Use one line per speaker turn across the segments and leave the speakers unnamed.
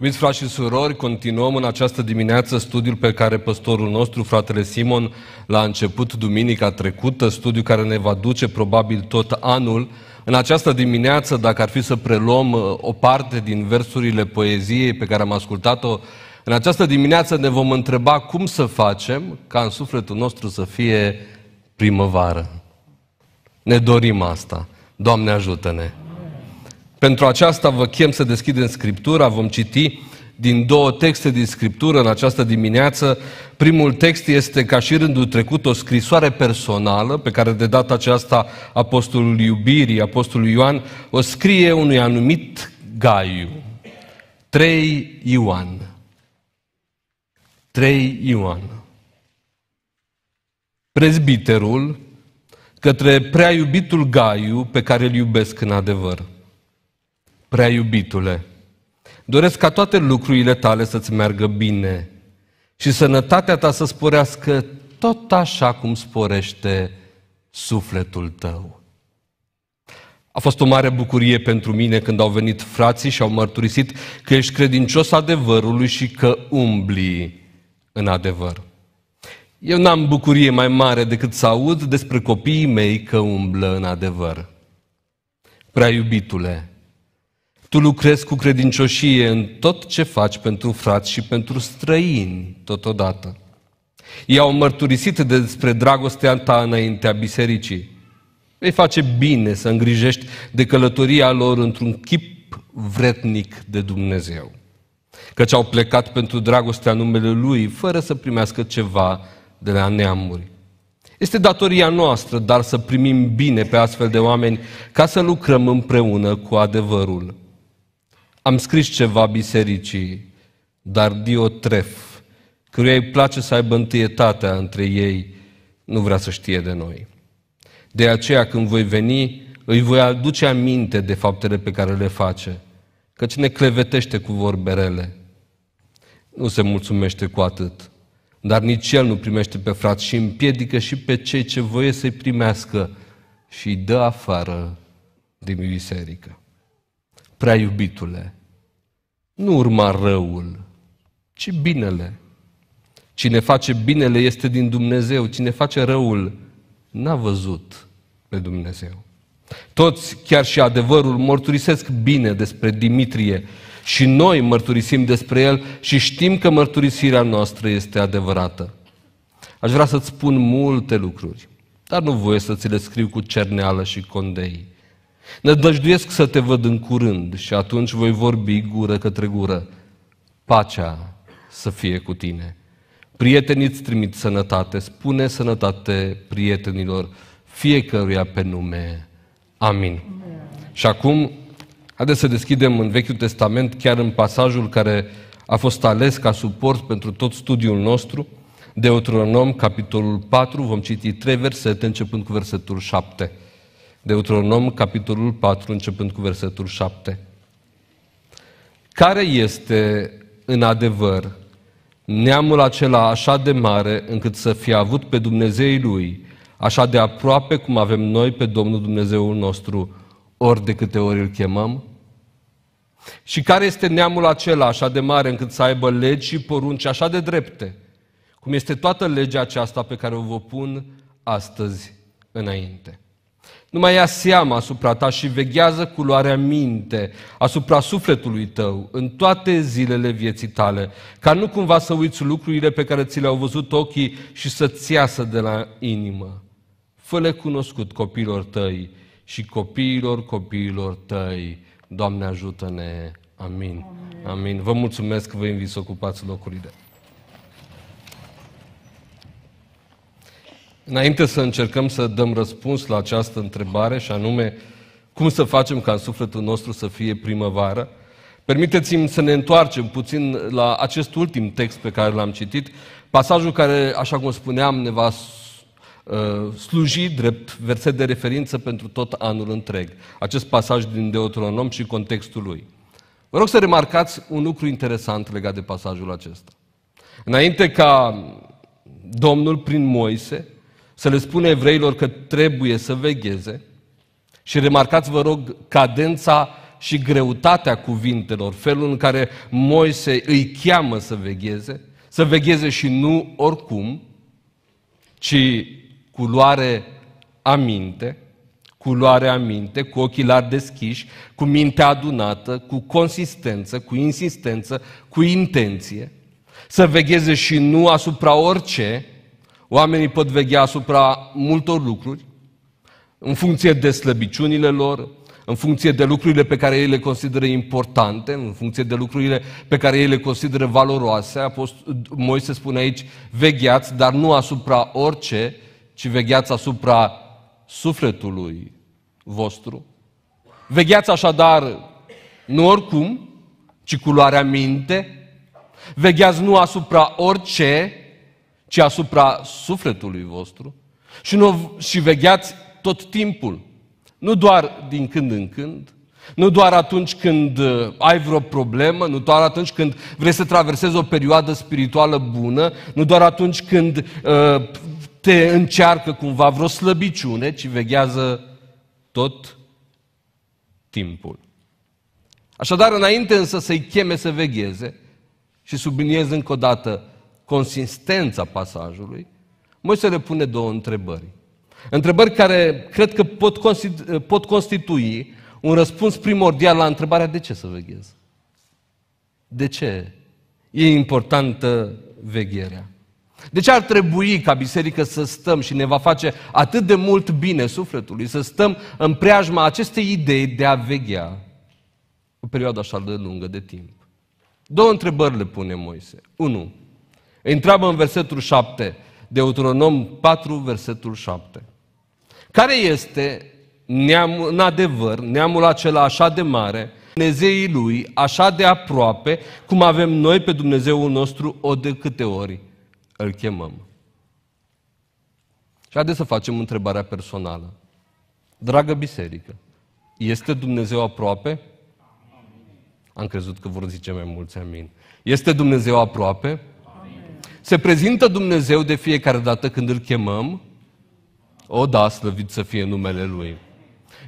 Iubiți frați și surori, continuăm în această dimineață studiul pe care păstorul nostru, fratele Simon, l-a început duminica trecută, studiu care ne va duce probabil tot anul. În această dimineață, dacă ar fi să preluăm uh, o parte din versurile poeziei pe care am ascultat-o, în această dimineață ne vom întreba cum să facem ca în sufletul nostru să fie primăvară. Ne dorim asta. Doamne ajută-ne! Pentru aceasta vă chem să deschidem Scriptura, vom citi din două texte din Scriptură în această dimineață. Primul text este, ca și rândul trecut, o scrisoare personală pe care de data aceasta Apostolul Iubirii, Apostolul Ioan, o scrie unui anumit Gaiu. 3 Ioan. 3 Ioan. Prezbiterul către prea iubitul Gaiu pe care îl iubesc în adevăr prea iubitule, doresc ca toate lucrurile tale să-ți meargă bine și sănătatea ta să sporească tot așa cum sporește sufletul tău. A fost o mare bucurie pentru mine când au venit frații și au mărturisit că ești credincios adevărului și că umbli în adevăr. Eu n-am bucurie mai mare decât să aud despre copiii mei că umblă în adevăr. Prea iubitule, tu lucrezi cu credincioșie în tot ce faci pentru frați și pentru străini totodată. I-au mărturisit despre dragostea ta înaintea bisericii. Îi face bine să îngrijești de călătoria lor într-un chip vretnic de Dumnezeu. Căci au plecat pentru dragostea numele Lui, fără să primească ceva de la neamuri. Este datoria noastră, dar să primim bine pe astfel de oameni ca să lucrăm împreună cu adevărul. Am scris ceva bisericii, dar Diotref, căruia îi place să aibă întâietatea între ei, nu vrea să știe de noi. De aceea, când voi veni, îi voi aduce aminte de faptele pe care le face, căci ne clevetește cu vorberele. Nu se mulțumește cu atât, dar nici el nu primește pe frat și împiedică și pe cei ce voie să-i primească și îi dă afară din biserică. Prea iubitule, nu urma răul, ci binele. Cine face binele este din Dumnezeu, cine face răul n-a văzut pe Dumnezeu. Toți, chiar și adevărul, mărturisesc bine despre Dimitrie și noi mărturisim despre el și știm că mărturisirea noastră este adevărată. Aș vrea să-ți spun multe lucruri, dar nu voie să ți le scriu cu cerneală și condei. Nădăjduiesc să te văd în curând și atunci voi vorbi gură către gură. Pacea să fie cu tine. Prietenii îți trimit sănătate, spune sănătate prietenilor, fiecăruia pe nume. Amin. Și acum, haideți să deschidem în Vechiul Testament, chiar în pasajul care a fost ales ca suport pentru tot studiul nostru, Deuteronom, capitolul 4, vom citi trei versete, începând cu versetul 7. Deuteronom, capitolul 4, începând cu versetul 7. Care este, în adevăr, neamul acela așa de mare încât să fie avut pe Dumnezei lui, așa de aproape cum avem noi pe Domnul Dumnezeul nostru, ori de câte ori îl chemăm? Și care este neamul acela așa de mare încât să aibă legi și porunci așa de drepte, cum este toată legea aceasta pe care o vă pun astăzi înainte? Nu mai ia seama asupra ta și veghează culoarea minte asupra sufletului tău în toate zilele vieții tale, ca nu cumva să uiți lucrurile pe care ți le-au văzut ochii și să-ți iasă de la inimă. Fă-le cunoscut copiilor tăi și copiilor copiilor tăi. Doamne ajută-ne! Amin. Amin. Amin. Vă mulțumesc că vă invit să ocupați locurile. Înainte să încercăm să dăm răspuns la această întrebare, și anume, cum să facem ca în sufletul nostru să fie primăvară, permiteți-mi să ne întoarcem puțin la acest ultim text pe care l-am citit, pasajul care, așa cum spuneam, ne va uh, sluji drept verset de referință pentru tot anul întreg. Acest pasaj din Deuteronom și contextul lui. Vă rog să remarcați un lucru interesant legat de pasajul acesta. Înainte ca Domnul prin Moise să le spună evreilor că trebuie să vegheze și remarcați, vă rog, cadența și greutatea cuvintelor, felul în care Moise îi cheamă să vegheze, să vegheze și nu oricum, ci cu luare aminte, cu luare aminte, cu larg deschiși, cu minte adunată, cu consistență, cu insistență, cu intenție, să vegheze și nu asupra orice, Oamenii pot veghea asupra multor lucruri, în funcție de slăbiciunile lor, în funcție de lucrurile pe care ei le consideră importante, în funcție de lucrurile pe care ei le consideră valoroase. Apost... Moise spune aici, vegheați, dar nu asupra orice, ci vegheați asupra sufletului vostru. Vegheați așadar nu oricum, ci cu luarea minte. Vegheați nu asupra orice, ci asupra sufletului vostru și, nu, și vegheați tot timpul. Nu doar din când în când, nu doar atunci când uh, ai vreo problemă, nu doar atunci când vrei să traversezi o perioadă spirituală bună, nu doar atunci când uh, te încearcă cumva vreo slăbiciune, ci veghează tot timpul. Așadar, înainte însă să-i cheme să vegheze, și subliniez încă o dată, consistența pasajului, Moise le pune două întrebări. Întrebări care cred că pot, pot constitui un răspuns primordial la întrebarea de ce să veghez. De ce e importantă vegherea? De ce ar trebui ca biserică să stăm și ne va face atât de mult bine sufletului, să stăm în preajma acestei idei de a veghea o perioadă așa de lungă de timp? Două întrebări le pune Moise. Unu, Întreabă în versetul 7, Deuteronom 4, versetul 7. Care este neam, în adevăr, neamul acela așa de mare, Dumnezeii lui așa de aproape, cum avem noi pe Dumnezeul nostru o de câte ori îl chemăm. Și haideți să facem întrebarea personală. Dragă biserică, este Dumnezeu aproape? Am crezut că vor zice mai mulți amin. Este Dumnezeu aproape? Se prezintă Dumnezeu de fiecare dată când îl chemăm? O, da, slăvit să fie numele Lui.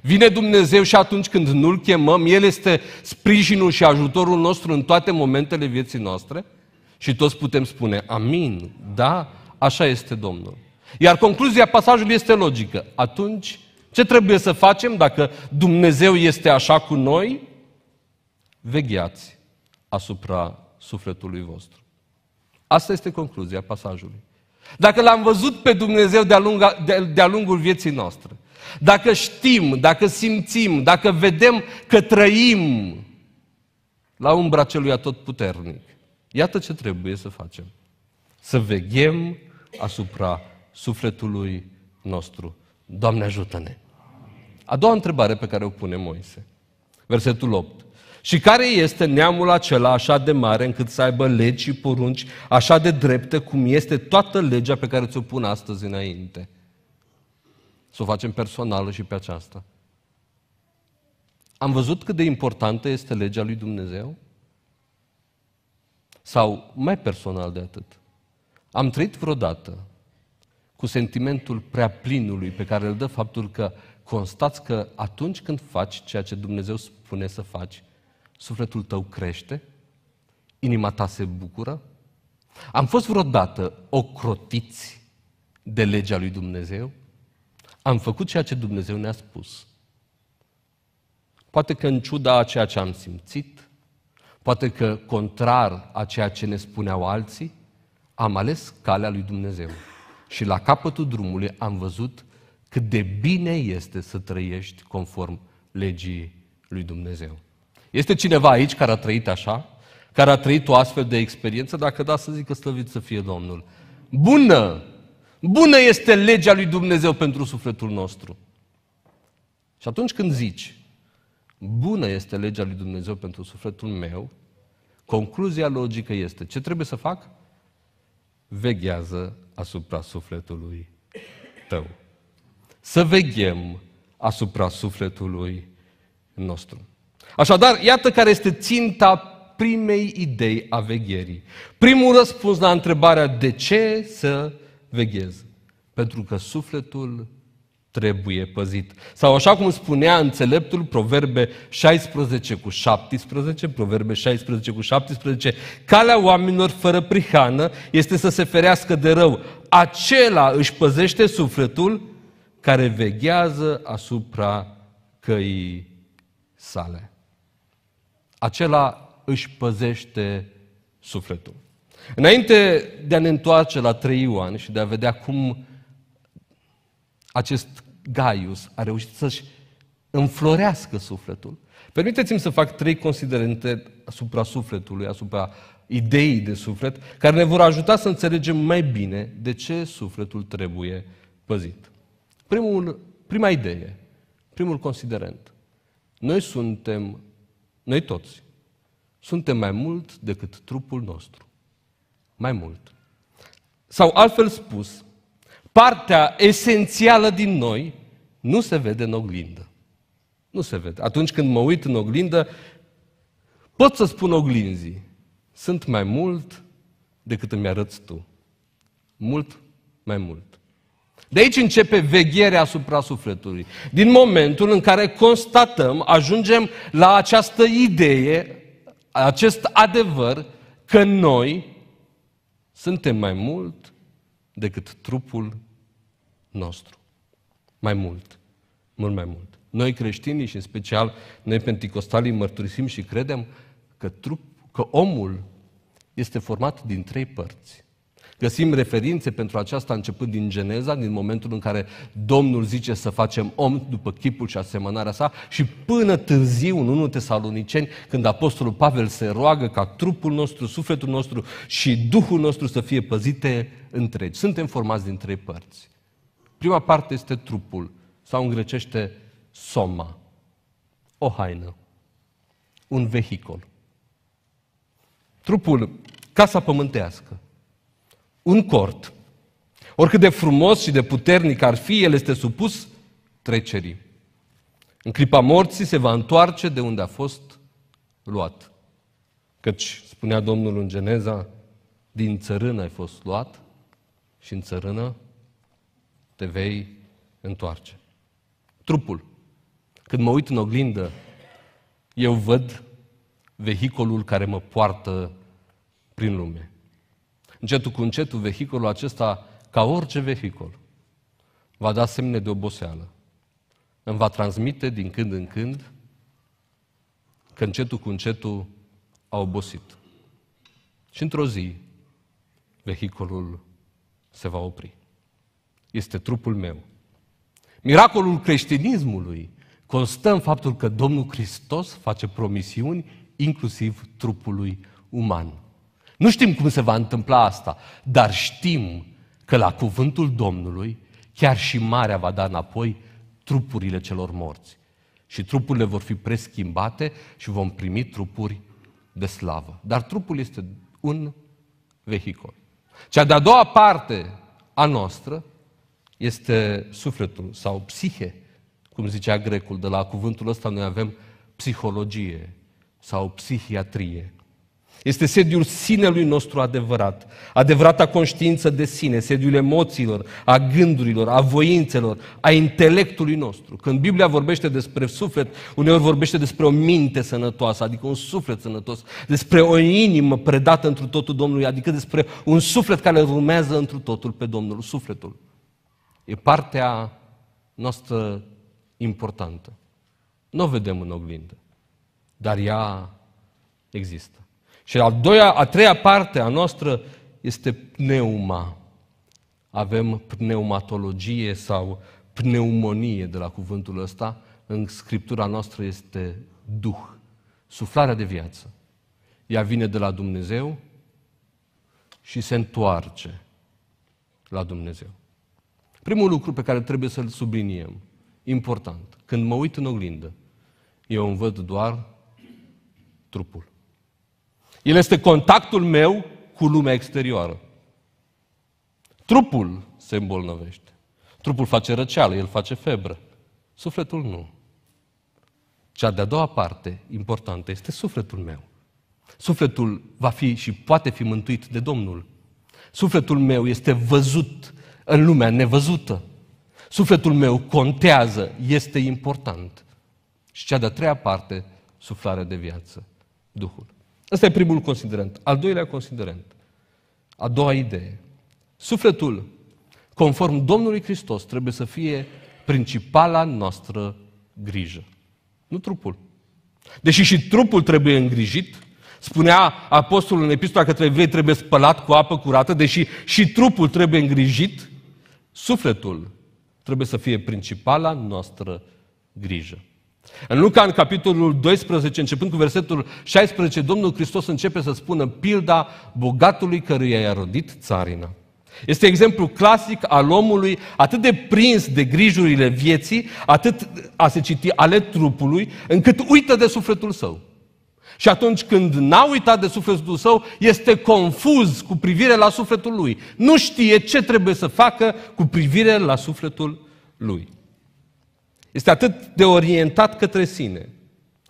Vine Dumnezeu și atunci când nu-L chemăm, El este sprijinul și ajutorul nostru în toate momentele vieții noastre și toți putem spune, amin, da, așa este Domnul. Iar concluzia pasajului este logică. Atunci, ce trebuie să facem dacă Dumnezeu este așa cu noi? Vegheați asupra sufletului vostru. Asta este concluzia pasajului. Dacă l-am văzut pe Dumnezeu de-a, lunga, de, de-a lungul vieții noastre, dacă știm, dacă simțim, dacă vedem că trăim la umbra celui atotputernic, iată ce trebuie să facem. Să veghem asupra sufletului nostru. Doamne ajută-ne! A doua întrebare pe care o pune Moise, versetul 8. Și care este neamul acela așa de mare încât să aibă legi și porunci așa de drepte cum este toată legea pe care ți-o pun astăzi înainte? Să o facem personală și pe aceasta. Am văzut cât de importantă este legea lui Dumnezeu? Sau mai personal de atât, am trăit vreodată cu sentimentul prea plinului pe care îl dă faptul că constați că atunci când faci ceea ce Dumnezeu spune să faci, sufletul tău crește, inima ta se bucură. Am fost vreodată ocrotiți de legea lui Dumnezeu? Am făcut ceea ce Dumnezeu ne-a spus. Poate că în ciuda a ceea ce am simțit, poate că contrar a ceea ce ne spuneau alții, am ales calea lui Dumnezeu. Și la capătul drumului am văzut cât de bine este să trăiești conform legii lui Dumnezeu. Este cineva aici care a trăit așa? Care a trăit o astfel de experiență? Dacă da, să zic că slăvit să fie Domnul. Bună! Bună este legea lui Dumnezeu pentru sufletul nostru. Și atunci când zici, bună este legea lui Dumnezeu pentru sufletul meu, concluzia logică este, ce trebuie să fac? Veghează asupra sufletului tău. Să veghem asupra sufletului nostru. Așadar, iată care este ținta primei idei a vegherii. Primul răspuns la întrebarea de ce să veghez. Pentru că sufletul trebuie păzit. Sau așa cum spunea înțeleptul Proverbe 16 cu 17, Proverbe 16 cu 17, calea oamenilor fără prihană este să se ferească de rău. Acela își păzește sufletul care veghează asupra căii sale acela își păzește sufletul. Înainte de a ne întoarce la trei ani și de a vedea cum acest Gaius a reușit să-și înflorească sufletul, permiteți-mi să fac trei considerente asupra sufletului, asupra ideii de suflet, care ne vor ajuta să înțelegem mai bine de ce sufletul trebuie păzit. Primul, prima idee, primul considerent. Noi suntem noi toți suntem mai mult decât trupul nostru. Mai mult. Sau altfel spus, partea esențială din noi nu se vede în oglindă. Nu se vede. Atunci când mă uit în oglindă, pot să spun oglinzii, sunt mai mult decât îmi arăți tu. Mult mai mult. De aici începe vegherea asupra sufletului. Din momentul în care constatăm, ajungem la această idee, acest adevăr, că noi suntem mai mult decât trupul nostru. Mai mult. Mult mai mult. Noi creștinii și în special noi penticostalii mărturisim și credem că, trup, că omul este format din trei părți. Găsim referințe pentru aceasta începând din Geneza, din momentul în care Domnul zice să facem om după chipul și asemănarea sa și până târziu în 1 Tesaloniceni, când Apostolul Pavel se roagă ca trupul nostru, sufletul nostru și Duhul nostru să fie păzite întregi. Suntem formați din trei părți. Prima parte este trupul, sau în grecește soma, o haină, un vehicol. Trupul, casa pământească, un cort. Oricât de frumos și de puternic ar fi, el este supus trecerii. În clipa morții se va întoarce de unde a fost luat. Căci, spunea Domnul în Geneza, din țărână ai fost luat și în țărână te vei întoarce. Trupul. Când mă uit în oglindă, eu văd vehiculul care mă poartă prin lume. Încetul cu încetul, vehiculul acesta, ca orice vehicul, va da semne de oboseală. Îmi va transmite din când în când că încetul cu încetul a obosit. Și într-o zi, vehiculul se va opri. Este trupul meu. Miracolul creștinismului constă în faptul că Domnul Hristos face promisiuni inclusiv trupului uman. Nu știm cum se va întâmpla asta, dar știm că la cuvântul Domnului chiar și marea va da înapoi trupurile celor morți. Și trupurile vor fi preschimbate și vom primi trupuri de slavă. Dar trupul este un vehicol. Cea de-a doua parte a noastră este sufletul sau psihe, cum zicea grecul, de la cuvântul ăsta noi avem psihologie sau psihiatrie. Este sediul sinelui nostru adevărat, adevărata conștiință de sine, sediul emoțiilor, a gândurilor, a voințelor, a intelectului nostru. Când Biblia vorbește despre suflet, uneori vorbește despre o minte sănătoasă, adică un suflet sănătos, despre o inimă predată întru totul Domnului, adică despre un suflet care urmează întru totul pe Domnul, sufletul. E partea noastră importantă. Nu o vedem în oglindă, dar ea există. Și a doua, a treia parte a noastră este pneuma. Avem pneumatologie sau pneumonie de la cuvântul ăsta. În Scriptura noastră este Duh, suflarea de viață. Ea vine de la Dumnezeu și se întoarce la Dumnezeu. Primul lucru pe care trebuie să-l subliniem, important, când mă uit în oglindă, eu îmi văd doar trupul. El este contactul meu cu lumea exterioară. Trupul se îmbolnăvește. Trupul face răceală, el face febră. Sufletul nu. Cea de-a doua parte importantă este sufletul meu. Sufletul va fi și poate fi mântuit de Domnul. Sufletul meu este văzut în lumea nevăzută. Sufletul meu contează, este important. Și cea de-a treia parte, suflarea de viață, Duhul. Asta e primul considerent. Al doilea considerent. A doua idee. Sufletul, conform Domnului Hristos, trebuie să fie principala noastră grijă. Nu trupul. Deși și trupul trebuie îngrijit, spunea apostolul în epistola către evrei, trebuie spălat cu apă curată, deși și trupul trebuie îngrijit, sufletul trebuie să fie principala noastră grijă. În Luca, în capitolul 12, începând cu versetul 16, Domnul Hristos începe să spună pilda bogatului căruia i-a rodit țarina. Este exemplu clasic al omului atât de prins de grijurile vieții, atât a se citi ale trupului, încât uită de sufletul său. Și atunci când n-a uitat de sufletul său, este confuz cu privire la sufletul lui. Nu știe ce trebuie să facă cu privire la sufletul lui. Este atât de orientat către sine.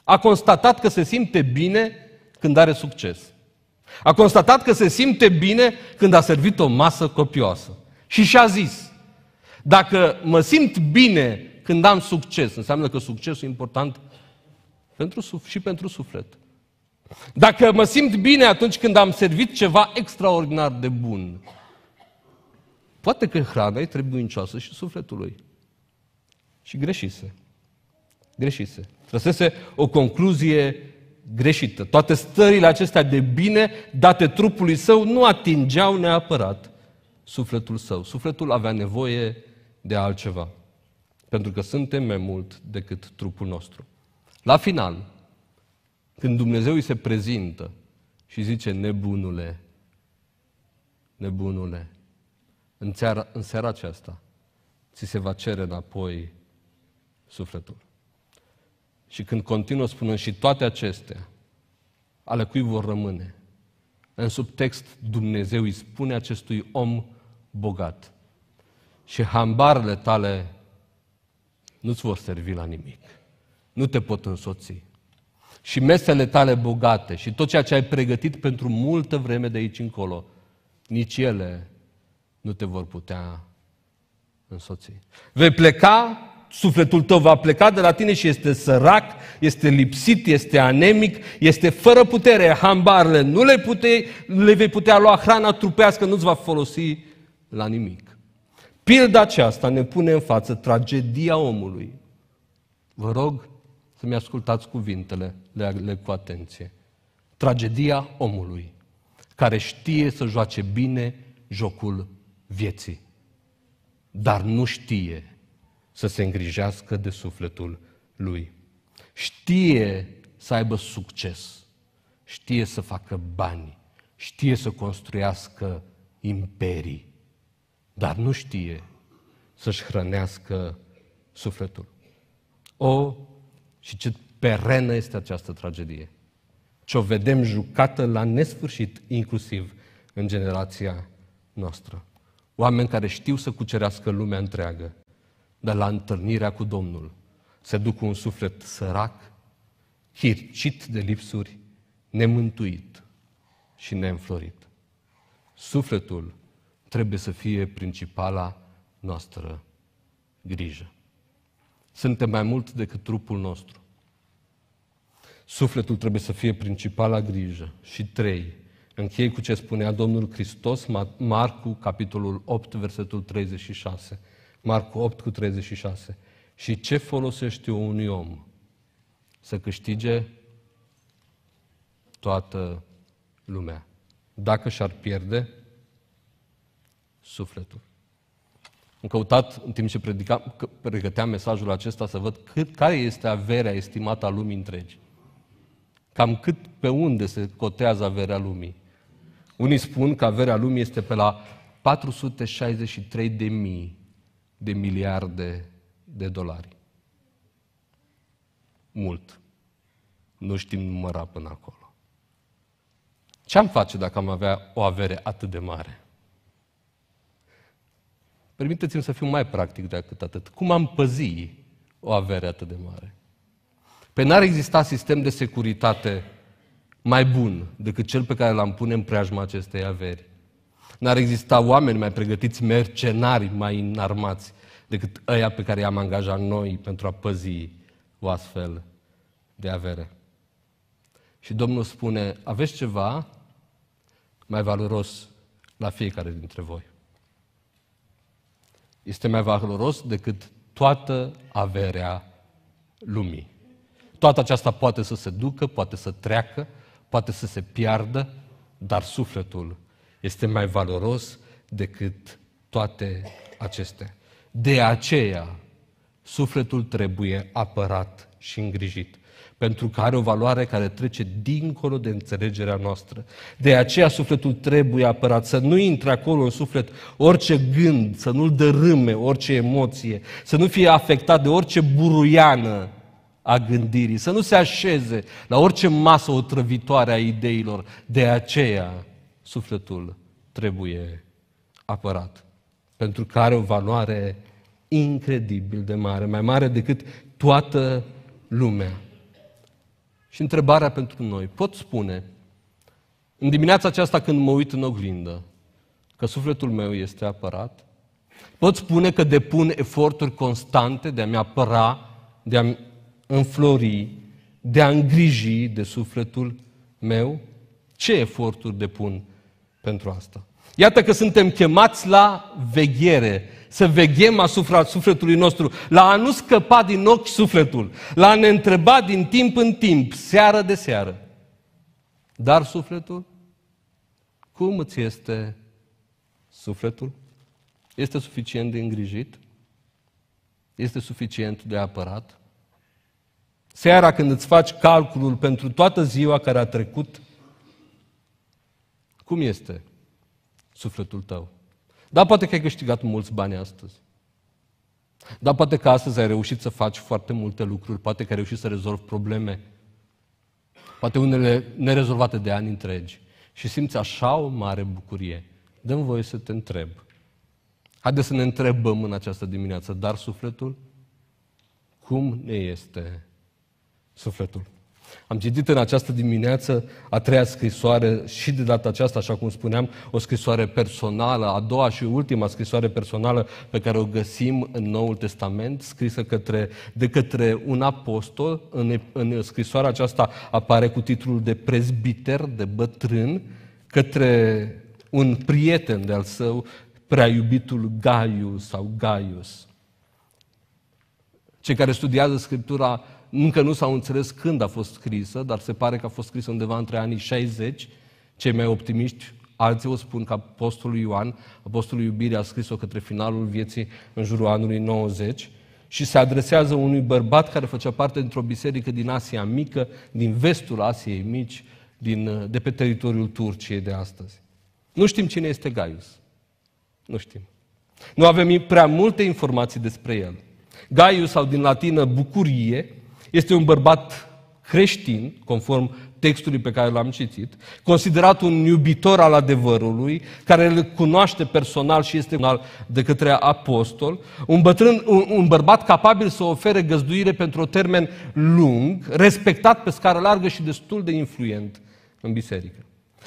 A constatat că se simte bine când are succes. A constatat că se simte bine când a servit o masă copioasă. Și și-a zis, dacă mă simt bine când am succes, înseamnă că succesul e important pentru, și pentru suflet. Dacă mă simt bine atunci când am servit ceva extraordinar de bun, poate că hrana trebuie trebuincioasă și sufletului. Și greșise. Greșise. Trăsese o concluzie greșită. Toate stările acestea de bine date trupului său nu atingeau neapărat sufletul său. Sufletul avea nevoie de altceva. Pentru că suntem mai mult decât trupul nostru. La final, când Dumnezeu îi se prezintă și zice, nebunule, nebunule, în seara, în seara aceasta ți se va cere înapoi sufletul. Și când continuă spunând și toate acestea, ale cui vor rămâne? În subtext, Dumnezeu îi spune acestui om bogat. Și hambarele tale nu-ți vor servi la nimic. Nu te pot însoți. Și mesele tale bogate și tot ceea ce ai pregătit pentru multă vreme de aici încolo, nici ele nu te vor putea însoți. Vei pleca sufletul tău va pleca de la tine și este sărac, este lipsit, este anemic, este fără putere, hambarele nu le, pute, le vei putea lua, hrana trupească nu-ți va folosi la nimic. Pilda aceasta ne pune în față tragedia omului. Vă rog să-mi ascultați cuvintele, le, le cu atenție. Tragedia omului, care știe să joace bine jocul vieții, dar nu știe să se îngrijească de sufletul lui. Știe să aibă succes, știe să facă bani, știe să construiască imperii, dar nu știe să-și hrănească sufletul. O, și ce perenă este această tragedie! Ce o vedem jucată la nesfârșit, inclusiv în generația noastră. Oameni care știu să cucerească lumea întreagă, de la întâlnirea cu Domnul se duc cu un suflet sărac, hircit de lipsuri, nemântuit și neînflorit. Sufletul trebuie să fie principala noastră grijă. Suntem mai mult decât trupul nostru. Sufletul trebuie să fie principala grijă. Și trei, închei cu ce spunea Domnul Hristos, Marcu, capitolul 8, versetul 36. Marcu 8 cu 36. Și ce folosește unui om? Să câștige toată lumea. Dacă și-ar pierde sufletul. Am căutat, în timp ce predicam, pregăteam mesajul acesta, să văd cât, care este averea estimată a lumii întregi. Cam cât pe unde se cotează averea lumii. Unii spun că averea lumii este pe la 463 de mii de miliarde de dolari. Mult. Nu știm număra până acolo. Ce am face dacă am avea o avere atât de mare? Permiteți-mi să fiu mai practic decât atât. Cum am păzi o avere atât de mare? Pe păi n-ar exista sistem de securitate mai bun decât cel pe care l-am pune în preajma acestei averi. N-ar exista oameni mai pregătiți, mercenari mai înarmați decât ăia pe care i-am angajat noi pentru a păzi o astfel de avere. Și Domnul spune, aveți ceva mai valoros la fiecare dintre voi. Este mai valoros decât toată averea lumii. Toată aceasta poate să se ducă, poate să treacă, poate să se piardă, dar sufletul este mai valoros decât toate acestea. De aceea, sufletul trebuie apărat și îngrijit, pentru că are o valoare care trece dincolo de înțelegerea noastră. De aceea sufletul trebuie apărat, să nu intre acolo în suflet orice gând, să nu-l dărâme orice emoție, să nu fie afectat de orice buruiană a gândirii, să nu se așeze la orice masă otrăvitoare a ideilor. De aceea sufletul trebuie apărat, pentru că are o valoare incredibil de mare, mai mare decât toată lumea. Și întrebarea pentru noi, pot spune, în dimineața aceasta când mă uit în oglindă, că sufletul meu este apărat? Pot spune că depun eforturi constante de a-mi apăra, de a-mi înflori, de a îngriji de sufletul meu? Ce eforturi depun pentru asta. Iată că suntem chemați la veghere, să veghem asupra sufletului nostru, la a nu scăpa din ochi sufletul, la a ne întreba din timp în timp, seară de seară. Dar sufletul? Cum îți este sufletul? Este suficient de îngrijit? Este suficient de apărat? Seara când îți faci calculul pentru toată ziua care a trecut, cum este sufletul tău? Da, poate că ai câștigat mulți bani astăzi. Da, poate că astăzi ai reușit să faci foarte multe lucruri, poate că ai reușit să rezolvi probleme, poate unele nerezolvate de ani întregi și simți așa o mare bucurie. Dăm voie să te întreb. Haideți să ne întrebăm în această dimineață, dar sufletul? Cum ne este sufletul? Am citit în această dimineață a treia scrisoare și de data aceasta, așa cum spuneam, o scrisoare personală, a doua și ultima scrisoare personală pe care o găsim în Noul Testament, scrisă către, de către un apostol. În, în scrisoarea aceasta apare cu titlul de prezbiter, de bătrân, către un prieten de-al său, prea iubitul Gaius sau Gaius. Cei care studiază Scriptura încă nu s-au înțeles când a fost scrisă, dar se pare că a fost scrisă undeva între anii 60, cei mai optimiști, alții o spun că Apostolul Ioan, Apostolul Iubirii a scris-o către finalul vieții în jurul anului 90 și se adresează unui bărbat care făcea parte dintr-o biserică din Asia Mică, din vestul Asiei Mici, din, de pe teritoriul Turciei de astăzi. Nu știm cine este Gaius. Nu știm. Nu avem prea multe informații despre el. Gaius, sau din latină bucurie, este un bărbat creștin, conform textului pe care l-am citit, considerat un iubitor al adevărului, care îl cunoaște personal și este al de către apostol, un, bătrân, un, un bărbat capabil să ofere găzduire pentru un termen lung, respectat pe scară largă și destul de influent în biserică.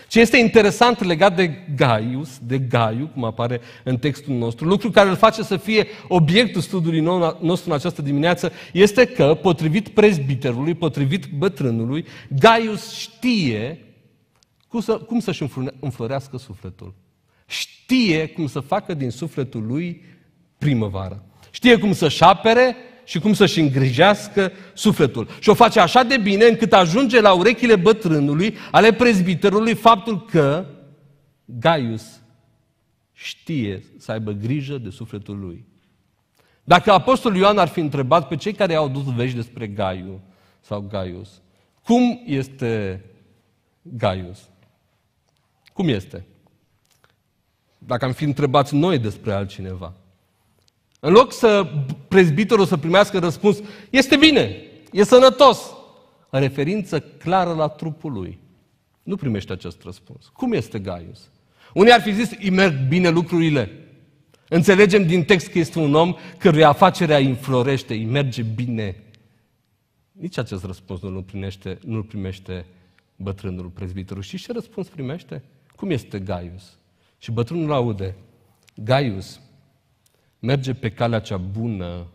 Ce este interesant legat de Gaius, de Gaiu, cum apare în textul nostru, lucru care îl face să fie obiectul studiului nostru în această dimineață, este că, potrivit prezbiterului, potrivit bătrânului, Gaius știe cum, să, cum să-și înflorească sufletul. Știe cum să facă din sufletul lui primăvară. Știe cum să-și apere și cum să-și îngrijească sufletul. Și o face așa de bine încât ajunge la urechile bătrânului, ale prezbiterului, faptul că Gaius știe să aibă grijă de sufletul lui. Dacă Apostolul Ioan ar fi întrebat pe cei care au dus vești despre Gaiu sau Gaius, cum este Gaius? Cum este? Dacă am fi întrebați noi despre altcineva. În loc să prezbitorul să primească răspuns, este bine, e sănătos, în referință clară la trupul lui. Nu primește acest răspuns. Cum este Gaius? Unii ar fi zis, îi merg bine lucrurile. Înțelegem din text că este un om căruia afacerea îi înflorește, îi merge bine. Nici acest răspuns nu-l primește, nu primește bătrânul prezbitorul. Și ce răspuns primește? Cum este Gaius? Și bătrânul aude, Gaius merge pe calea cea bună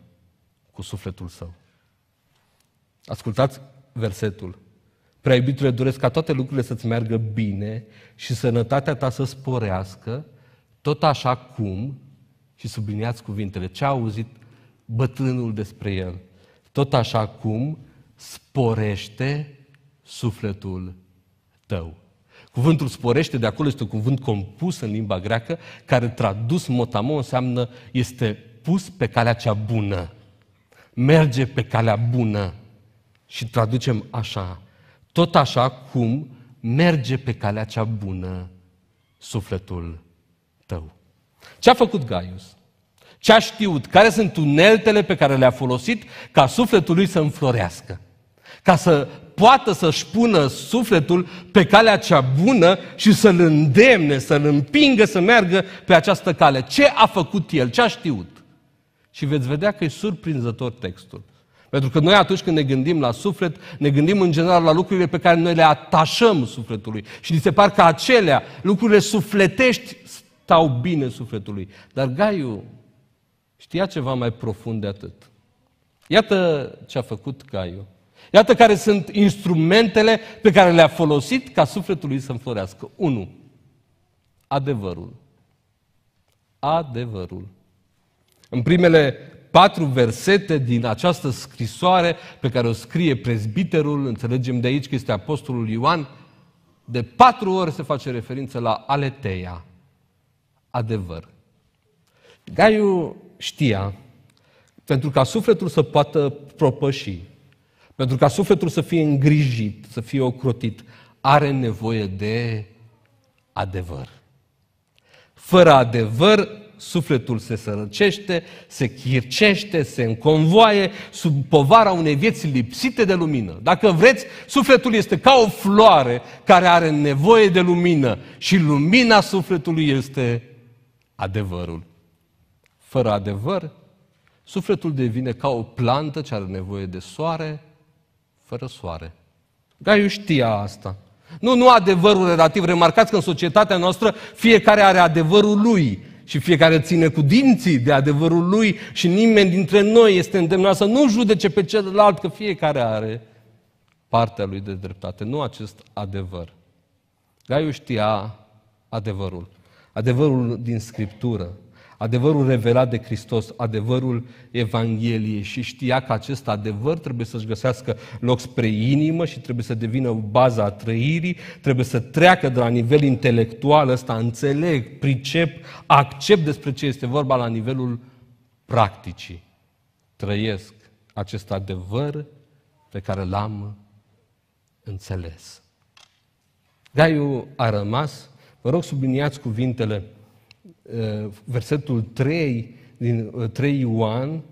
cu sufletul său. Ascultați versetul. Prea iubitule, doresc ca toate lucrurile să-ți meargă bine și sănătatea ta să sporească, tot așa cum, și subliniați cuvintele, ce a auzit bătrânul despre el, tot așa cum sporește sufletul tău. Cuvântul sporește, de acolo este un cuvânt compus în limba greacă, care tradus motamo înseamnă este pus pe calea cea bună. Merge pe calea bună. Și traducem așa. Tot așa cum merge pe calea cea bună sufletul tău. Ce a făcut Gaius? Ce a știut? Care sunt uneltele pe care le-a folosit ca sufletul lui să înflorească? ca să poată să-și pună sufletul pe calea cea bună și să-l îndemne, să-l împingă să meargă pe această cale. Ce a făcut el? Ce a știut? Și veți vedea că e surprinzător textul. Pentru că noi atunci când ne gândim la suflet, ne gândim în general la lucrurile pe care noi le atașăm sufletului. Și ni se par că acelea, lucrurile sufletești, stau bine sufletului. Dar Gaiu știa ceva mai profund de atât. Iată ce a făcut Gaiu. Iată care sunt instrumentele pe care le-a folosit ca sufletul lui să înflorească. 1. Adevărul. Adevărul. În primele patru versete din această scrisoare pe care o scrie prezbiterul, înțelegem de aici că este apostolul Ioan, de patru ori se face referință la aleteia, adevăr. Gaiu știa, pentru ca sufletul să poată propăși, pentru ca sufletul să fie îngrijit, să fie ocrotit, are nevoie de adevăr. Fără adevăr, sufletul se sărăcește, se chircește, se înconvoaie sub povara unei vieți lipsite de lumină. Dacă vreți, sufletul este ca o floare care are nevoie de lumină și lumina sufletului este adevărul. Fără adevăr, sufletul devine ca o plantă ce are nevoie de soare, fără soare. Gaiu știa asta. Nu, nu adevărul relativ. Remarcați că în societatea noastră fiecare are adevărul lui și fiecare ține cu dinții de adevărul lui și nimeni dintre noi este îndemnat să nu judece pe celălalt că fiecare are partea lui de dreptate, nu acest adevăr. Gaiu știa adevărul, adevărul din Scriptură, adevărul revelat de Hristos, adevărul Evangheliei și știa că acest adevăr trebuie să-și găsească loc spre inimă și trebuie să devină baza trăirii, trebuie să treacă de la nivel intelectual ăsta, înțeleg, pricep, accept despre ce este vorba la nivelul practicii. Trăiesc acest adevăr pe care l-am înțeles. Gaiu a rămas, vă rog subliniați cuvintele Uh, versetul 3 din 3 uh, Ioan,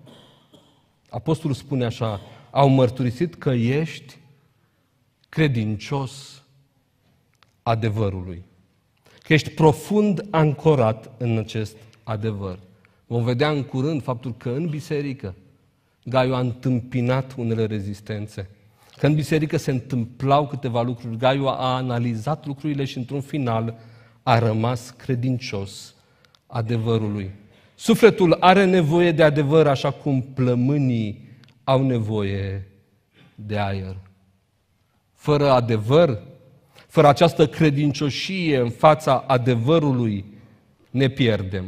apostolul spune așa, au mărturisit că ești credincios adevărului, că ești profund ancorat în acest adevăr. Vom vedea în curând faptul că în biserică Gaiu da, a întâmpinat unele rezistențe, că în biserică se întâmplau câteva lucruri, Gaiu da, a analizat lucrurile și într-un final a rămas credincios adevărului. Sufletul are nevoie de adevăr așa cum plămânii au nevoie de aer. Fără adevăr, fără această credincioșie în fața adevărului, ne pierdem.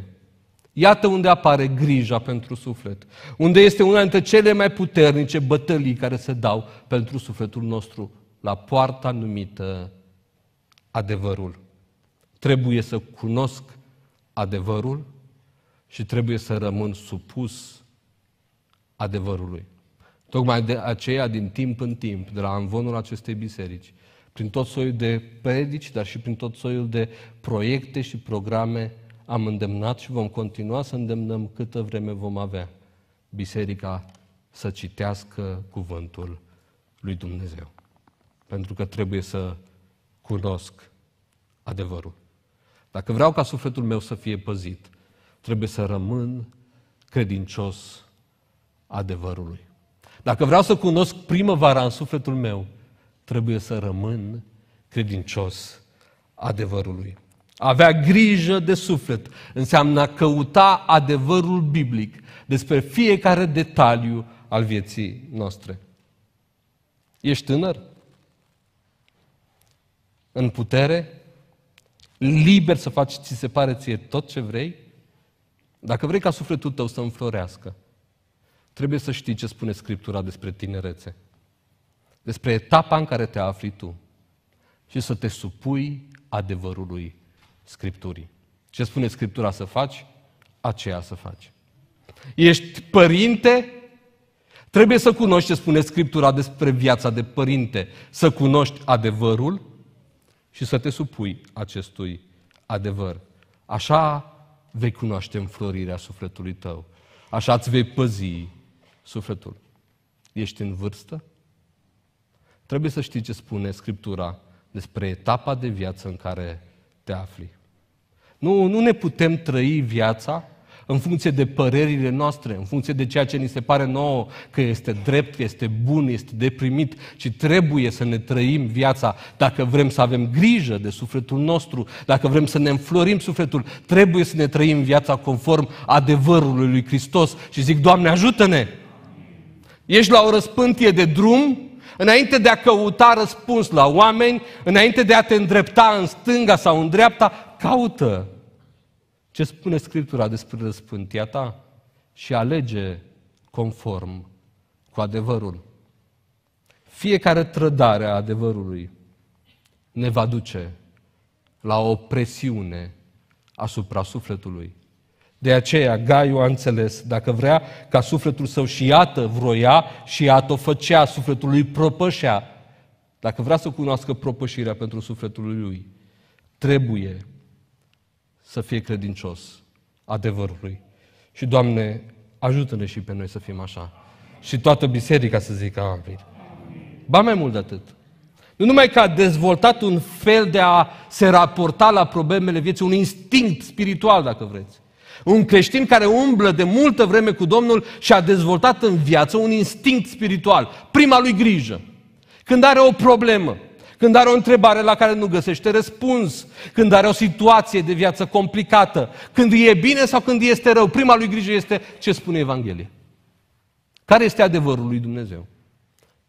Iată unde apare grija pentru suflet, unde este una dintre cele mai puternice bătălii care se dau pentru sufletul nostru, la poarta numită adevărul. Trebuie să cunosc adevărul și trebuie să rămân supus adevărului. Tocmai de aceea, din timp în timp, de la anvonul acestei biserici, prin tot soiul de predici, dar și prin tot soiul de proiecte și programe, am îndemnat și vom continua să îndemnăm câtă vreme vom avea biserica să citească cuvântul lui Dumnezeu. Pentru că trebuie să cunosc adevărul. Dacă vreau ca sufletul meu să fie păzit, trebuie să rămân credincios adevărului. Dacă vreau să cunosc primăvara în sufletul meu, trebuie să rămân credincios adevărului. Avea grijă de suflet înseamnă a căuta adevărul biblic despre fiecare detaliu al vieții noastre. Ești tânăr? În putere? liber să faci, ți se pare ție tot ce vrei, dacă vrei ca sufletul tău să înflorească, trebuie să știi ce spune Scriptura despre tinerețe, despre etapa în care te afli tu și să te supui adevărului Scripturii. Ce spune Scriptura să faci, aceea să faci. Ești părinte, trebuie să cunoști ce spune Scriptura despre viața de părinte, să cunoști adevărul și să te supui acestui adevăr. Așa vei cunoaște înflorirea sufletului tău. Așa îți vei păzi sufletul. Ești în vârstă? Trebuie să știi ce spune Scriptura despre etapa de viață în care te afli. Nu, nu ne putem trăi viața în funcție de părerile noastre, în funcție de ceea ce ni se pare nouă că este drept, este bun, este deprimit, ci trebuie să ne trăim viața dacă vrem să avem grijă de sufletul nostru, dacă vrem să ne înflorim sufletul, trebuie să ne trăim viața conform adevărului lui Hristos și zic, Doamne, ajută-ne! Ești la o răspântie de drum, înainte de a căuta răspuns la oameni, înainte de a te îndrepta în stânga sau în dreapta, caută ce spune Scriptura despre răspântia ta? Și alege conform cu adevărul. Fiecare trădare a adevărului ne va duce la o presiune asupra sufletului. De aceea Gaiu a înțeles, dacă vrea ca sufletul său și iată vroia și iată o făcea, sufletul lui propășea. Dacă vrea să cunoască propășirea pentru sufletul lui, trebuie să fie credincios adevărului. Și, Doamne, ajută-ne și pe noi să fim așa. Și toată biserica să zică amin. Ba mai mult de atât. Nu numai că a dezvoltat un fel de a se raporta la problemele vieții, un instinct spiritual, dacă vreți. Un creștin care umblă de multă vreme cu Domnul și a dezvoltat în viață un instinct spiritual. Prima lui grijă. Când are o problemă, când are o întrebare la care nu găsește răspuns, când are o situație de viață complicată, când e bine sau când este rău. Prima lui grijă este ce spune Evanghelia. Care este adevărul lui Dumnezeu?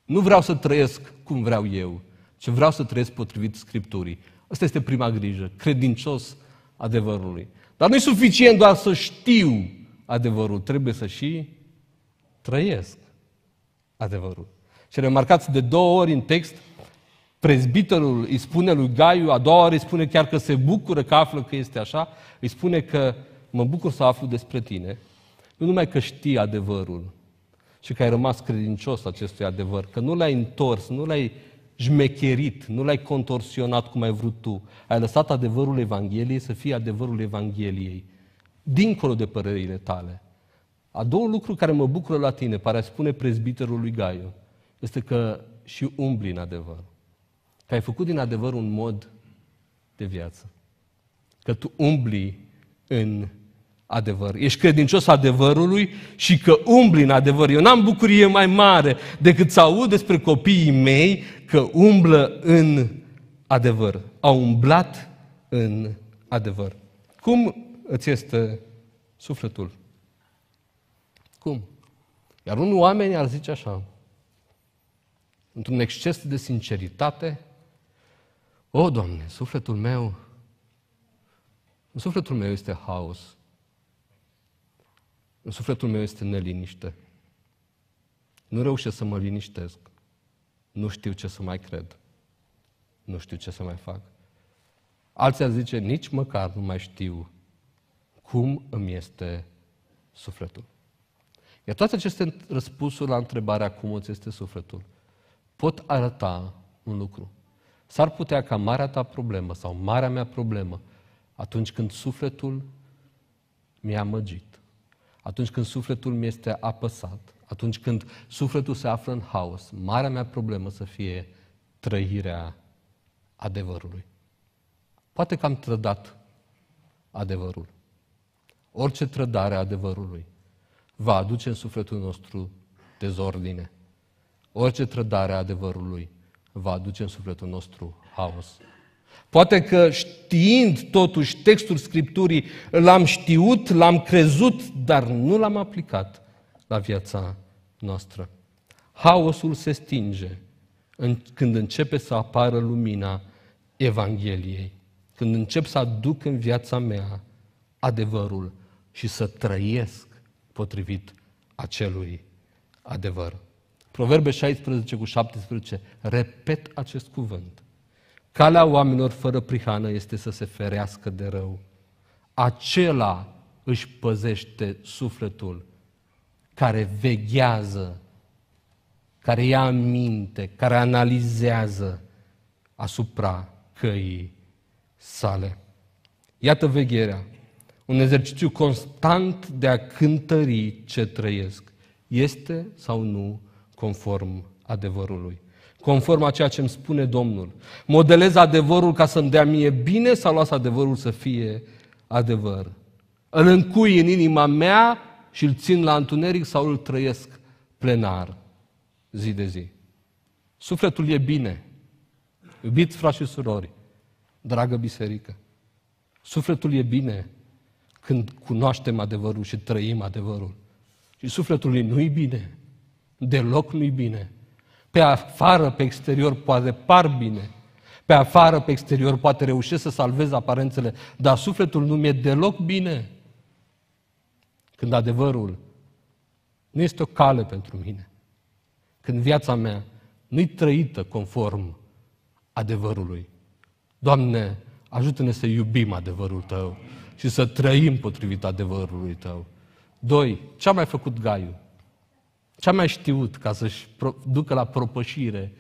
Nu vreau să trăiesc cum vreau eu, ci vreau să trăiesc potrivit Scripturii. Asta este prima grijă, credincios adevărului. Dar nu e suficient doar să știu adevărul, trebuie să și trăiesc adevărul. Și remarcați de două ori în text, prezbitorul îi spune lui Gaiu, a doua oară îi spune chiar că se bucură că află că este așa, îi spune că mă bucur să aflu despre tine, nu numai că știi adevărul, și că ai rămas credincios acestui adevăr, că nu l-ai întors, nu l-ai jmecherit, nu l-ai contorsionat cum ai vrut tu. Ai lăsat adevărul Evangheliei să fie adevărul Evangheliei, dincolo de părerile tale. A doua lucru care mă bucură la tine, pare a spune prezbiterul lui Gaiu, este că și umbli în adevăr. Că ai făcut din adevăr un mod de viață. Că tu umbli în adevăr. Ești credincios adevărului și că umbli în adevăr. Eu n-am bucurie mai mare decât să aud despre copiii mei că umblă în adevăr. Au umblat în adevăr. Cum îți este sufletul? Cum? Iar unul oameni ar zice așa, într-un exces de sinceritate, o, Doamne, sufletul meu, în sufletul meu este haos. În sufletul meu este neliniște. Nu reușesc să mă liniștesc. Nu știu ce să mai cred. Nu știu ce să mai fac. Alții ar zice, nici măcar nu mai știu cum îmi este sufletul. Iar toate aceste răspunsuri la întrebarea cum îți este sufletul pot arăta un lucru. S-ar putea ca marea ta problemă sau marea mea problemă, atunci când sufletul mi-a măgit, atunci când sufletul mi este apăsat, atunci când sufletul se află în haos, marea mea problemă să fie trăirea adevărului. Poate că am trădat adevărul. Orice trădare a adevărului va aduce în sufletul nostru dezordine. Orice trădare a adevărului va aduce în sufletul nostru haos. Poate că știind totuși textul Scripturii, l-am știut, l-am crezut, dar nu l-am aplicat la viața noastră. Haosul se stinge când începe să apară lumina Evangheliei, când încep să aduc în viața mea adevărul și să trăiesc potrivit acelui adevăr. Proverbe 16 cu 17. Repet acest cuvânt. Calea oamenilor fără prihană este să se ferească de rău. Acela își păzește sufletul care veghează, care ia minte, care analizează asupra căii sale. Iată vegherea, un exercițiu constant de a cântări ce trăiesc. Este sau nu conform adevărului. Conform a ceea ce îmi spune Domnul. Modelez adevărul ca să-mi dea mie bine sau las adevărul să fie adevăr. Îl încui în inima mea și îl țin la întuneric sau îl trăiesc plenar zi de zi. Sufletul e bine. Iubiți frați și surori, dragă biserică, sufletul e bine când cunoaștem adevărul și trăim adevărul. Și sufletul lui nu-i bine Deloc nu-i bine. Pe afară, pe exterior, poate par bine. Pe afară, pe exterior, poate reușesc să salvez aparențele, dar sufletul nu mi-e deloc bine. Când adevărul nu este o cale pentru mine. Când viața mea nu-i trăită conform adevărului. Doamne, ajută-ne să iubim adevărul Tău și să trăim potrivit adevărului Tău. Doi, ce-a mai făcut Gaiu? Ce-a mai știut ca să-și ducă la propășire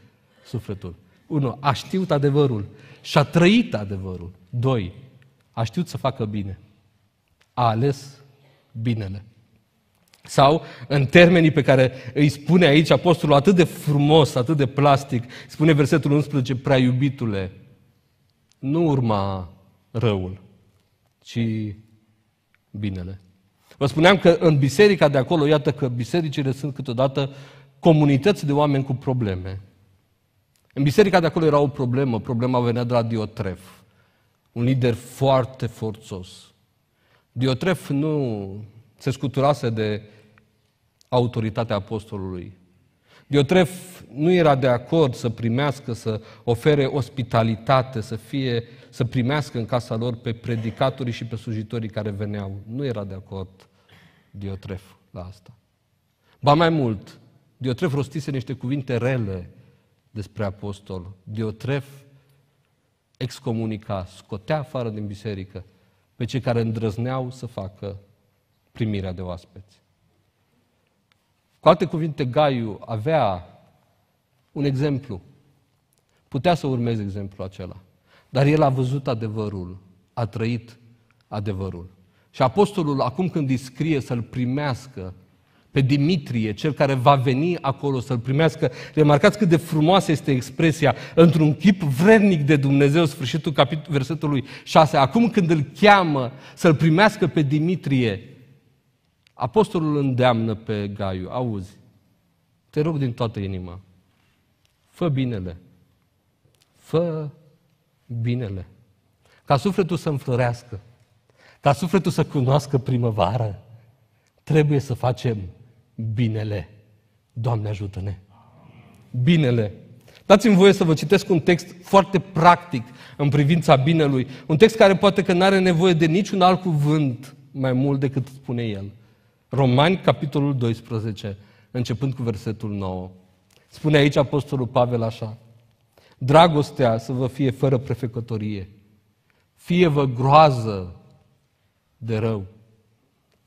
sufletul? Unu, A știut adevărul și a trăit adevărul. Doi, A știut să facă bine. A ales binele. Sau, în termenii pe care îi spune aici apostolul atât de frumos, atât de plastic, spune versetul 11, prea iubitule, nu urma răul, ci binele. Vă spuneam că în biserica de acolo, iată că bisericile sunt câteodată comunități de oameni cu probleme. În biserica de acolo era o problemă, problema venea de la Diotref, un lider foarte forțos. Diotref nu se scuturase de autoritatea apostolului. Diotref nu era de acord să primească, să ofere ospitalitate, să, fie, să primească în casa lor pe predicatorii și pe slujitorii care veneau. Nu era de acord. Diotref la asta. Ba mai mult, Diotref rostise niște cuvinte rele despre apostol. Diotref excomunica, scotea afară din biserică pe cei care îndrăzneau să facă primirea de oaspeți. Cu alte cuvinte, Gaiu avea un exemplu. Putea să urmeze exemplul acela. Dar el a văzut adevărul, a trăit adevărul. Și apostolul, acum când îi scrie să-l primească pe Dimitrie, cel care va veni acolo să-l primească, remarcați cât de frumoasă este expresia, într-un chip vrednic de Dumnezeu, sfârșitul capitol, versetului 6. Acum când îl cheamă să-l primească pe Dimitrie, apostolul îndeamnă pe Gaiu, auzi, te rog din toată inima, fă binele, fă binele, ca sufletul să înflorească, ca sufletul să cunoască primăvară, trebuie să facem binele. Doamne ajută-ne! Binele! Dați-mi voie să vă citesc un text foarte practic în privința binelui. Un text care poate că nu are nevoie de niciun alt cuvânt mai mult decât spune el. Romani, capitolul 12, începând cu versetul 9. Spune aici Apostolul Pavel așa. Dragostea să vă fie fără prefecătorie. Fie vă groază de rău.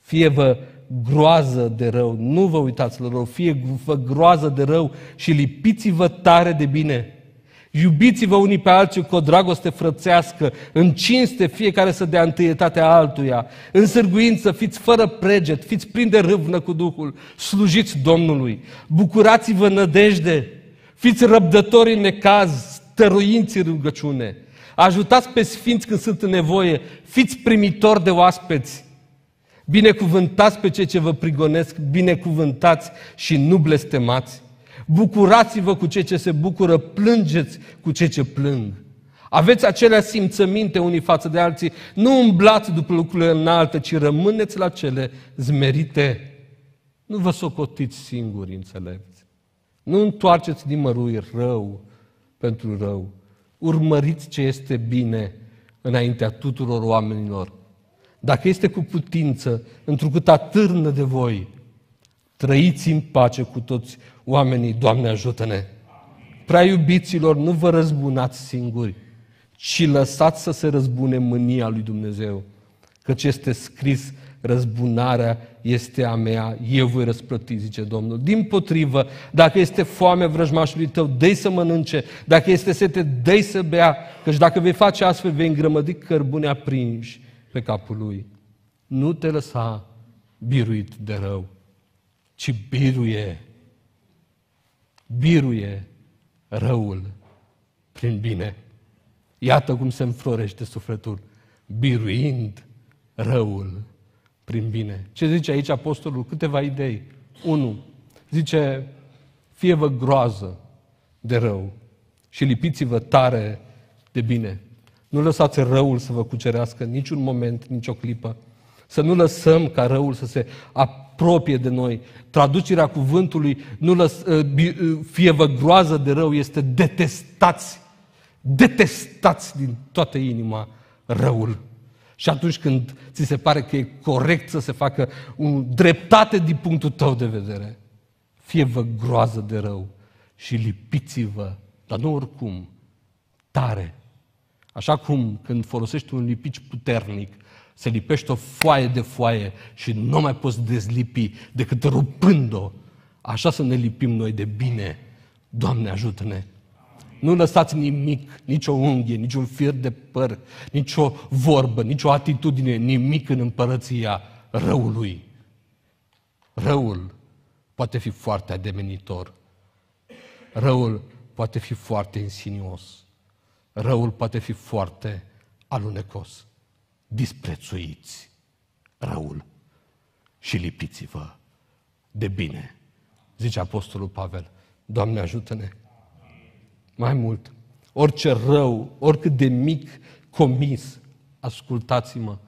Fie vă groază de rău, nu vă uitați la rău, fie vă groază de rău și lipiți-vă tare de bine. Iubiți-vă unii pe alții cu o dragoste frățească, în cinste fiecare să dea întâietatea altuia, în sârguință fiți fără preget, fiți plini de râvnă cu Duhul, slujiți Domnului, bucurați-vă nădejde, fiți răbdători în necaz, stăruinți în rugăciune, Ajutați pe sfinți când sunt în nevoie. Fiți primitori de oaspeți. Binecuvântați pe cei ce vă prigonesc, binecuvântați și nu blestemați. Bucurați-vă cu cei ce se bucură, plângeți cu cei ce plâng. Aveți acelea simțăminte unii față de alții, nu umblați după lucrurile înalte, ci rămâneți la cele zmerite. Nu vă socotiți singuri înțelepți. Nu întoarceți din mărui rău pentru rău, urmăriți ce este bine înaintea tuturor oamenilor. Dacă este cu putință, întrucât atârnă de voi, trăiți în pace cu toți oamenii, Doamne ajută-ne! Prea iubiților, nu vă răzbunați singuri, ci lăsați să se răzbune mânia lui Dumnezeu. Căci este scris, răzbunarea este a mea, eu voi răsplăti, zice Domnul. Din potrivă, dacă este foame vrăjmașului tău, dă să mănânce, dacă este sete, dă să bea, căci dacă vei face astfel, vei îngrămădi cărbune aprinși pe capul lui. Nu te lăsa biruit de rău, ci biruie, biruie răul prin bine. Iată cum se înflorește sufletul, biruind răul prin bine. Ce zice aici apostolul? Câteva idei. Unu, Zice, fie vă groază de rău și lipiți-vă tare de bine. Nu lăsați răul să vă cucerească niciun moment, nicio clipă. Să nu lăsăm ca răul să se apropie de noi. Traducerea cuvântului, nu lăs, ă, ă, fie vă groază de rău, este detestați. Detestați din toată inima răul. Și atunci când ți se pare că e corect să se facă un dreptate din punctul tău de vedere, fie vă groază de rău și lipiți-vă, dar nu oricum, tare. Așa cum când folosești un lipici puternic, se lipește o foaie de foaie și nu mai poți dezlipi decât rupând-o. Așa să ne lipim noi de bine. Doamne, ajută-ne nu lăsați nimic, nicio unghie, niciun fir de păr, nicio vorbă, nicio atitudine, nimic în împărăția răului. Răul poate fi foarte ademenitor. Răul poate fi foarte insinios. Răul poate fi foarte alunecos. Disprețuiți răul și lipiți-vă de bine, zice Apostolul Pavel. Doamne, ajută-ne! Mai mult, orice rău, oricât de mic comis, ascultați-mă,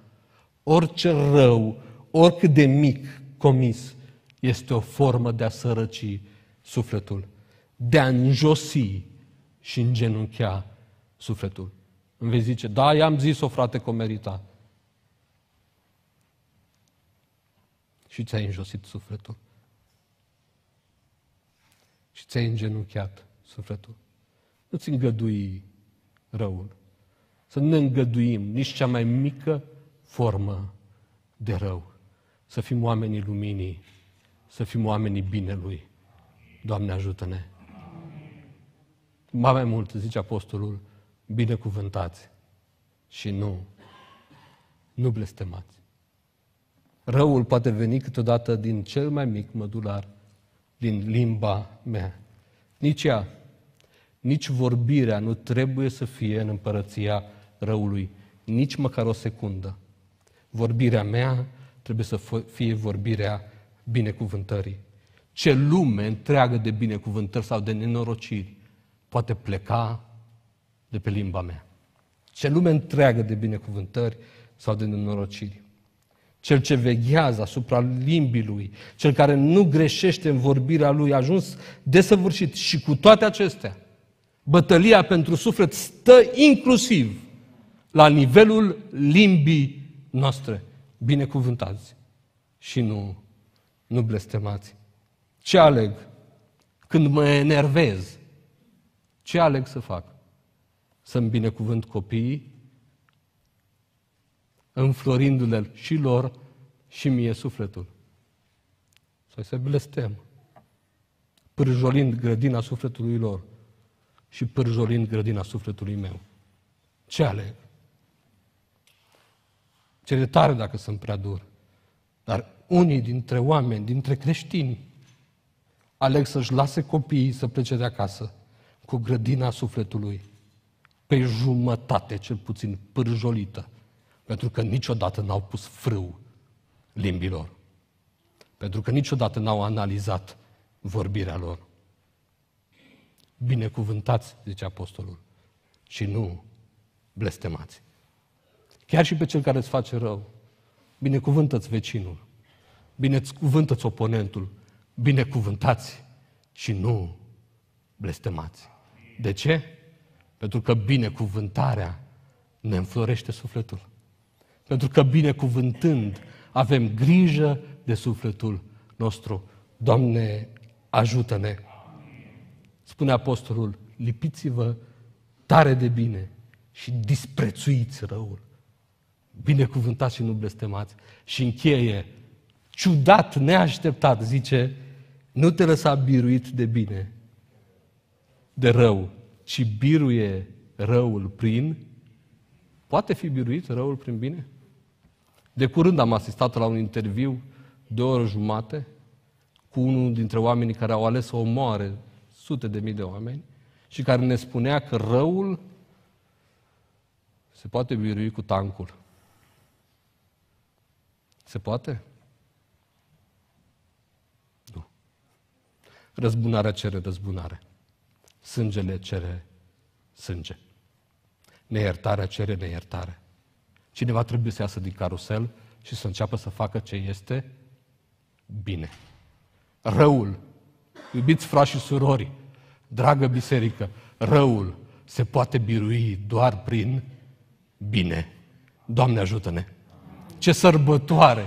orice rău, oricât de mic comis, este o formă de a sărăci sufletul, de a înjosi și îngenunchea sufletul. Îmi vei zice, da, i-am zis-o, frate, că o merita. Și ți-ai înjosit sufletul. Și ți-ai îngenunchiat sufletul nu-ți îngădui răul. Să nu ne îngăduim nici cea mai mică formă de rău. Să fim oamenii luminii, să fim oamenii binelui. Doamne, ajută-ne! Mai mai mult, zice apostolul, binecuvântați și nu, nu blestemați. Răul poate veni câteodată din cel mai mic mădular, din limba mea. Nici ea nici vorbirea nu trebuie să fie în împărăția răului, nici măcar o secundă. Vorbirea mea trebuie să fie vorbirea binecuvântării. Ce lume întreagă de binecuvântări sau de nenorociri poate pleca de pe limba mea? Ce lume întreagă de binecuvântări sau de nenorociri? Cel ce veghează asupra limbii lui, cel care nu greșește în vorbirea lui, a ajuns desăvârșit și cu toate acestea Bătălia pentru suflet stă inclusiv la nivelul limbii noastre. Binecuvântați și nu, nu blestemați. Ce aleg când mă enervez? Ce aleg să fac? Să-mi binecuvânt copiii, înflorindu-le și lor și mie sufletul. Sau să blestem, pârjolind grădina sufletului lor și pârjolind grădina sufletului meu. Ce aleg? Cere tare dacă sunt prea dur. Dar unii dintre oameni, dintre creștini, aleg să-și lase copiii să plece de acasă cu grădina sufletului pe jumătate, cel puțin pârjolită, pentru că niciodată n-au pus frâu limbilor, pentru că niciodată n-au analizat vorbirea lor binecuvântați, zice apostolul, și nu blestemați. Chiar și pe cel care îți face rău, binecuvântă-ți vecinul, binecuvântă-ți oponentul, binecuvântați și nu blestemați. De ce? Pentru că binecuvântarea ne înflorește sufletul. Pentru că binecuvântând avem grijă de sufletul nostru. Doamne, ajută-ne! spune apostolul, lipiți-vă tare de bine și disprețuiți răul. Binecuvântați și nu blestemați. Și încheie, ciudat, neașteptat, zice, nu te lăsa biruit de bine, de rău, ci biruie răul prin... Poate fi biruit răul prin bine? De curând am asistat la un interviu de o oră jumate cu unul dintre oamenii care au ales să omoare sute de mii de oameni și care ne spunea că răul se poate birui cu tancul. Se poate? Nu. Răzbunarea cere răzbunare. Sângele cere sânge. Neiertarea cere neiertare. Cineva trebuie să iasă din carusel și să înceapă să facă ce este bine. Răul Iubiți frați și surori, dragă biserică, răul se poate birui doar prin bine. Doamne ajută-ne! Ce sărbătoare!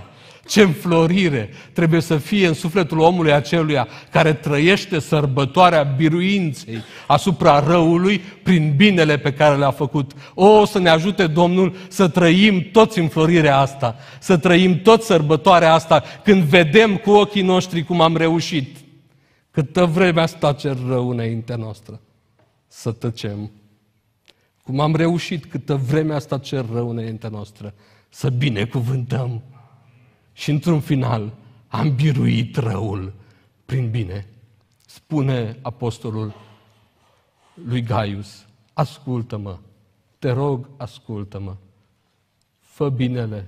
Ce înflorire trebuie să fie în sufletul omului aceluia care trăiește sărbătoarea biruinței asupra răului prin binele pe care le-a făcut. O, să ne ajute Domnul să trăim toți înflorirea asta, să trăim tot sărbătoarea asta când vedem cu ochii noștri cum am reușit. Câtă vreme a stat cer rău înaintea noastră, să tăcem. Cum am reușit câtă vreme a stat cer rău înaintea noastră, să binecuvântăm. Și într-un final am biruit răul prin bine. Spune apostolul lui Gaius, ascultă-mă, te rog, ascultă-mă, fă binele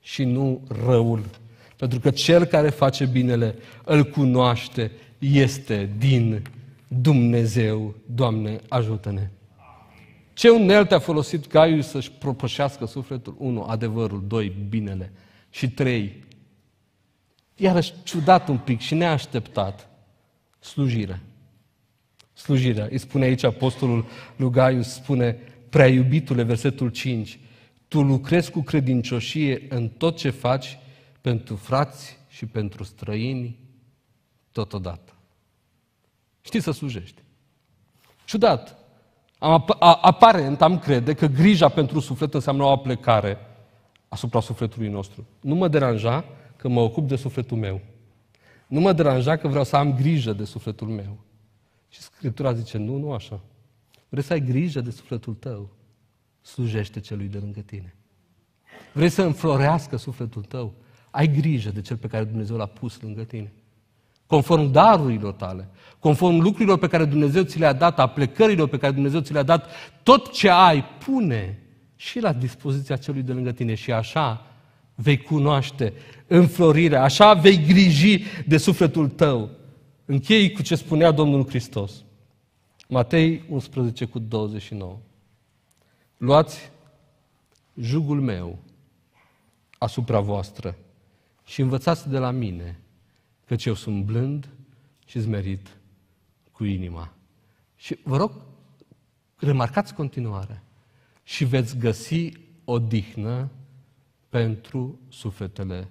și nu răul. Pentru că cel care face binele îl cunoaște este din Dumnezeu. Doamne, ajută-ne! Ce unelte a folosit Gaius să-și propășească sufletul? 1. Adevărul. 2. Binele. Și 3. Iarăși ciudat un pic și neașteptat. Slujire. Slujirea. Îi spune aici apostolul lui Gaius, spune, prea iubitule, versetul 5, tu lucrezi cu credincioșie în tot ce faci pentru frați și pentru străini totodată. Știi să slujești. Ciudat. Am, a, aparent am crede că grija pentru suflet înseamnă o aplecare asupra sufletului nostru. Nu mă deranja că mă ocup de sufletul meu. Nu mă deranja că vreau să am grijă de sufletul meu. Și Scriptura zice, nu, nu așa. Vrei să ai grijă de sufletul tău? Slujește celui de lângă tine. Vrei să înflorească sufletul tău? Ai grijă de cel pe care Dumnezeu l-a pus lângă tine conform darurilor tale, conform lucrurilor pe care Dumnezeu ți le-a dat, a plecărilor pe care Dumnezeu ți le-a dat, tot ce ai, pune și la dispoziția celui de lângă tine și așa vei cunoaște înflorirea, așa vei griji de sufletul tău. Închei cu ce spunea Domnul Hristos. Matei 11 cu 29. Luați jugul meu asupra voastră și învățați de la mine căci eu sunt blând și zmerit cu inima. Și vă rog, remarcați continuare și veți găsi o dihnă pentru sufletele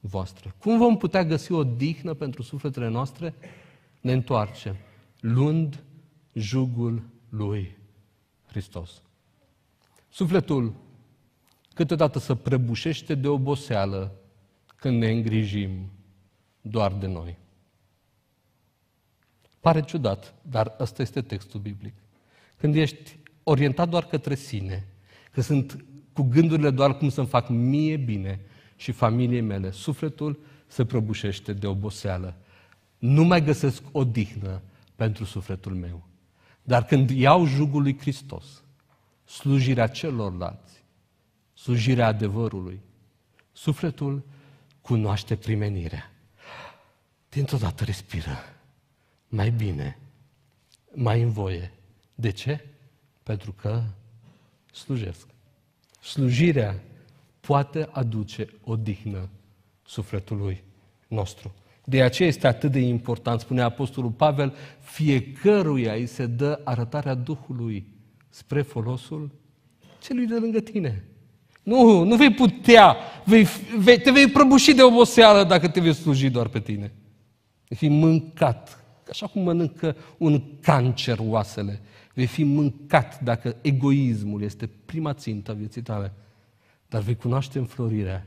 voastre. Cum vom putea găsi o dihnă pentru sufletele noastre? Ne întoarcem, luând jugul lui Hristos. Sufletul câteodată se prăbușește de oboseală când ne îngrijim doar de noi. Pare ciudat, dar ăsta este textul biblic. Când ești orientat doar către sine, că sunt cu gândurile doar cum să-mi fac mie bine și familiei mele, sufletul se prăbușește de oboseală. Nu mai găsesc o dihnă pentru sufletul meu. Dar când iau jugul lui Hristos, slujirea celorlalți, slujirea adevărului, sufletul cunoaște primenirea dintr-o dată respiră mai bine, mai în voie. De ce? Pentru că slujesc. Slujirea poate aduce o dihnă sufletului nostru. De aceea este atât de important, spune Apostolul Pavel, fiecăruia îi se dă arătarea Duhului spre folosul celui de lângă tine. Nu, nu vei putea, vei, vei, te vei prăbuși de oboseală dacă te vei sluji doar pe tine vei fi mâncat, așa cum mănâncă un cancer oasele, vei fi mâncat dacă egoismul este prima țintă vieții tale, dar vei cunoaște înflorirea,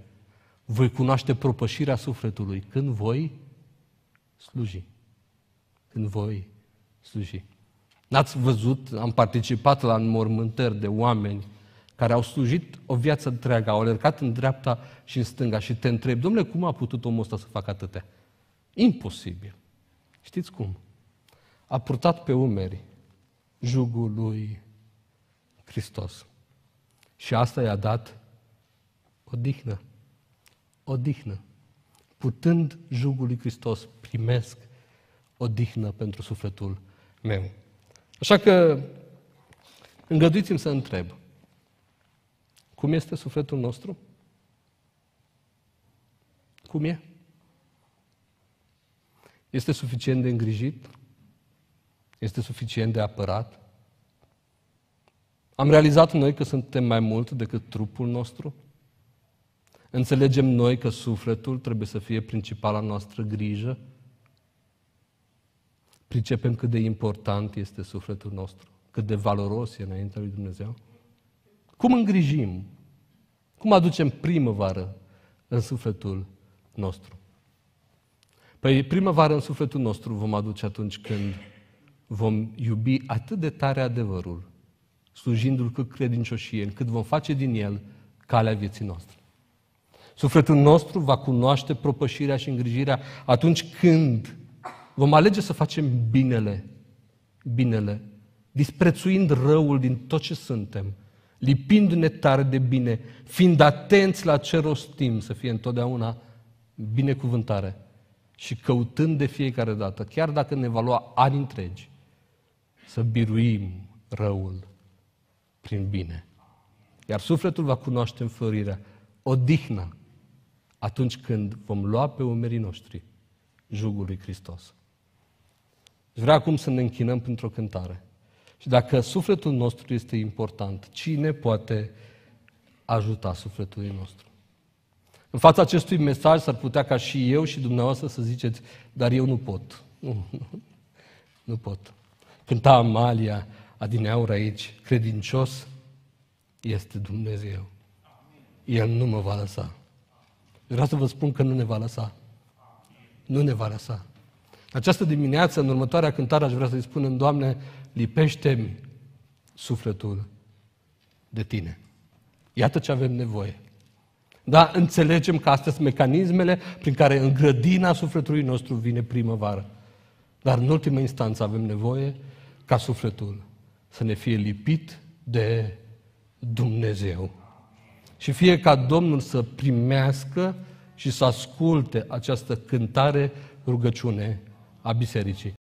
voi cunoaște propășirea sufletului când voi sluji. Când voi sluji. N-ați văzut, am participat la înmormântări de oameni care au slujit o viață întreagă, au alergat în dreapta și în stânga și te întreb, domnule, cum a putut omul ăsta să facă atâtea? Imposibil. Știți cum? A purtat pe umeri jugul lui Hristos. Și asta i-a dat odihnă. Odihnă. Putând jugul lui Hristos, primesc odihnă pentru sufletul meu. Așa că îngăduiți-mi să întreb. Cum este sufletul nostru? Cum e? Este suficient de îngrijit? Este suficient de apărat? Am realizat noi că suntem mai mult decât trupul nostru? Înțelegem noi că sufletul trebuie să fie principala noastră grijă? Pricepem cât de important este sufletul nostru, cât de valoros e înaintea lui Dumnezeu? Cum îngrijim? Cum aducem primăvară în sufletul nostru? Păi primăvară în sufletul nostru vom aduce atunci când vom iubi atât de tare adevărul, slujindu-l cât credincioșie, încât vom face din el calea vieții noastre. Sufletul nostru va cunoaște propășirea și îngrijirea atunci când vom alege să facem binele, binele, disprețuind răul din tot ce suntem, lipindu-ne tare de bine, fiind atenți la ce rostim, să fie întotdeauna binecuvântare și căutând de fiecare dată, chiar dacă ne va lua ani întregi, să biruim răul prin bine. Iar sufletul va cunoaște înflorirea, odihna, atunci când vom lua pe umerii noștri jugul lui Hristos. Vreau acum să ne închinăm pentru o cântare. Și dacă sufletul nostru este important, cine poate ajuta sufletul nostru? În fața acestui mesaj s-ar putea ca și eu și dumneavoastră să ziceți, dar eu nu pot. Nu, nu, nu pot. Cânta Amalia adineaur aici, credincios este Dumnezeu. El nu mă va lăsa. Vreau să vă spun că nu ne va lăsa. Nu ne va lăsa. Această dimineață, în următoarea cântare, aș vrea să-i spunem, Doamne, lipește-mi sufletul de Tine. Iată ce avem nevoie. Da? Înțelegem că astea sunt mecanismele prin care în grădina sufletului nostru vine primăvară. Dar în ultimă instanță avem nevoie ca sufletul să ne fie lipit de Dumnezeu. Și fie ca Domnul să primească și să asculte această cântare rugăciune a bisericii.